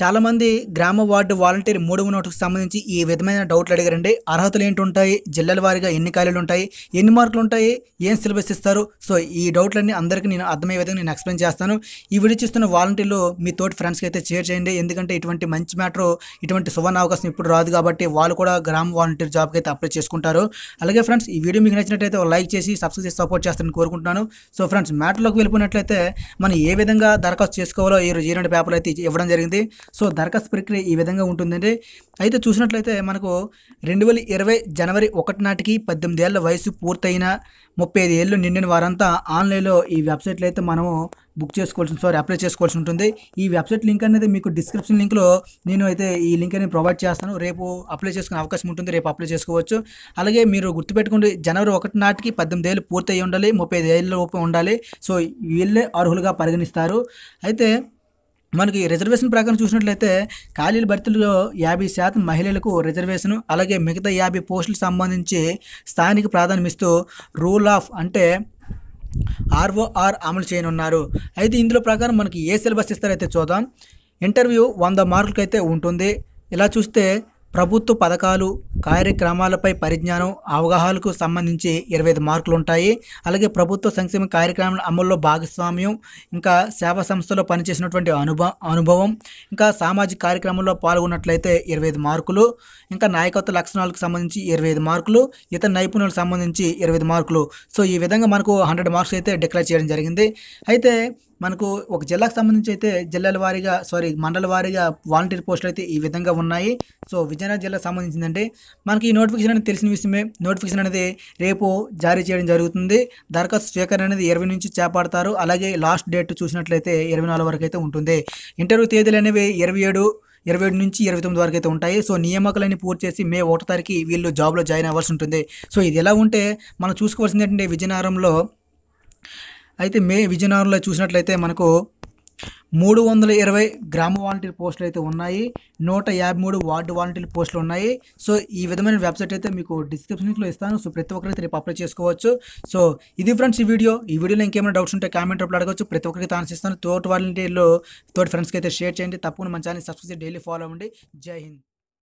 చాలామంది గ్రామ ward volunteer మూడవ నోటుకు సంబంధించి ఈ విధమైన డౌట్లు అడిగారండి అర్హతలు ఏంటి ఉంటాయి జిల్లాల వారీగా ఎన్ని ఖాళీలు ఉంటాయి ఎన్ని మార్కులు ఉంటాయి ఏం సిలబస్ ఇస్తారు సో ఈ డౌట్లన్నీ అందరికీ నేను అర్థమయ్యే విధంగా నేను ఎక్స్ప్లెయిన్ చేస్తాను ఈ వీడియో చూస్తున్న వాలంటీర్లు మీ తోటి ఫ్రెండ్స్కి అయితే షేర్ చేయండి ఎందుకంటే ఇటువంటి మంచి మ్యాటర్ ఇటువంటి సువర్ణ అవకాశం ఇప్పుడు రాదు కాబట్టి వాళ్ళు కూడా గ్రామ వాలంటీర్ జాబ్కి అయితే అప్లై చేసుకుంటారు అలాగే ఫ్రెండ్స్ ఈ వీడియో మీకు నచ్చినట్లయితే లైక్ చేసి సబ్స్క్రైబ్ చేసి సపోర్ట్ చేస్తారని కోరుకుంటున్నాను సో ఫ్రెండ్స్ మ్యాటర్లోకి వెళ్ళిపోయినట్లయితే మనం ఏ విధంగా దరఖాస్తు చేసుకోవాలో ఈరోజు ఈ రెండు పేపర్లు అయితే ఇవ్వడం జరిగింది సో దరఖాస్తు ప్రక్రియ ఈ విధంగా ఉంటుందండి అయితే చూసినట్లయితే మనకు రెండు వేల ఇరవై జనవరి ఒకటి నాటికి పద్దెనిమిది ఏళ్ళ వయసు పూర్తయిన ముప్పై ఐదు ఏళ్ళు నిండిన వారంతా ఆన్లైన్లో ఈ వెబ్సైట్లో అయితే మనము బుక్ చేసుకోవాల్సిన సారీ అప్లై చేసుకోవాల్సి ఉంటుంది ఈ వెబ్సైట్ లింక్ అనేది మీకు డిస్క్రిప్షన్ లింక్లో నేను అయితే ఈ లింక్ అనేది ప్రొవైడ్ చేస్తాను రేపు అప్లై చేసుకునే అవకాశం ఉంటుంది రేపు అప్లై చేసుకోవచ్చు అలాగే మీరు గుర్తుపెట్టుకుంటే జనవరి ఒకటి నాటికి పద్దెనిమిది ఏళ్ళు పూర్తయి ఉండాలి ముప్పై ఐదు ఏళ్ళ లోపు ఉండాలి సో వీళ్ళే అర్హులుగా పరిగణిస్తారు అయితే మనకి రిజర్వేషన్ ప్రకారం చూసినట్లయితే ఖాళీల భర్తీలో యాభై శాతం మహిళలకు రిజర్వేషన్ అలాగే మిగతా యాభై పోస్టులకు సంబంధించి స్థానిక ప్రాధాన్యమిస్తూ రూల్ ఆఫ్ అంటే ఆర్ఓఆర్ అమలు చేయనున్నారు అయితే ఇందులో ప్రకారం మనకి ఏ సిలబస్ ఇస్తారైతే చూద్దాం ఇంటర్వ్యూ వంద మార్కులకైతే ఉంటుంది ఇలా చూస్తే ప్రభుత్వ పథకాలు కార్యక్రమాలపై పరిజ్ఞానం అవగాహనకు సంబంధించి ఇరవై ఐదు మార్కులు ఉంటాయి అలాగే ప్రభుత్వ సంక్షేమ కార్యక్రమాల అమల్లో భాగస్వామ్యం ఇంకా సేవా సంస్థలో పనిచేసినటువంటి అనుభవ అనుభవం ఇంకా సామాజిక కార్యక్రమంలో పాల్గొన్నట్లయితే ఇరవై ఐదు మార్కులు ఇంకా నాయకత్వ లక్షణాలకు సంబంధించి ఇరవై ఐదు మార్కులు ఇతర నైపుణ్యాలకు సంబంధించి ఇరవై ఐదు మార్కులు సో ఈ విధంగా మనకు హండ్రెడ్ మార్క్స్ అయితే డిక్లేర్ చేయడం జరిగింది అయితే మనకు ఒక జిల్లాకు సంబంధించి అయితే జిల్లాల వారీగా సారీ మండల వారీగా వాలంటీర్ పోస్టులు అయితే ఈ విధంగా ఉన్నాయి సో విజయనగరం జిల్లా సంబంధించిందంటే మనకి ఈ నోటిఫికేషన్ అనేది తెలిసిన విషయమే నోటిఫికేషన్ అనేది రేపు జారీ చేయడం జరుగుతుంది దరఖాస్తు స్వీకరణ అనేది ఇరవై నుంచి చేపడతారు అలాగే లాస్ట్ డేట్ చూసినట్లయితే ఇరవై నాలుగు వరకు అయితే ఉంటుంది ఇంటర్వ్యూ తేదీలు అనేవి ఇరవై ఏడు ఇరవై ఏడు నుంచి ఇరవై తొమ్మిది వరకు అయితే ఉంటాయి సో నియామకాలన్నీ పూర్తి చేసి మే ఒకటో తారీఖు వీళ్ళు జాబ్లో జాయిన్ అవ్వాల్సి ఉంటుంది సో ఇది ఎలా ఉంటే మనం చూసుకోవాల్సింది ఏంటంటే విజయనగరంలో అయితే మే విజయనగరంలో చూసినట్లయితే మనకు మూడు వందల ఇరవై గ్రామ వాలంటీర్ పోస్టులు అయితే ఉన్నాయి నూట యాభై మూడు వార్డు వాలంటీర్ పోస్టులు ఉన్నాయి సో ఈ విధమైన వెబ్సైట్ అయితే మీకు డిస్క్రిప్షన్లో ఇస్తాను సో ప్రతి ఒక్కరికి రేపు అప్లై చేసుకోవచ్చు సో ఇది ఫ్రెండ్స్ ఈ వీడియో ఈ వీడియోలో ఇంకేమైనా డౌట్స్ ఉంటే కామెంట్ అప్పుడు అడగవచ్చు ప్రతి ఒక్కరికి తాను ఇస్తాను తోటి వాలంటీర్లు తోటి ఫ్రెండ్స్కి అయితే షేర్ చేయండి తప్పకుండా మన ఛానల్ సబ్స్క్రైబ్ డైలీ ఫాలో అవ్వండి జై హింద్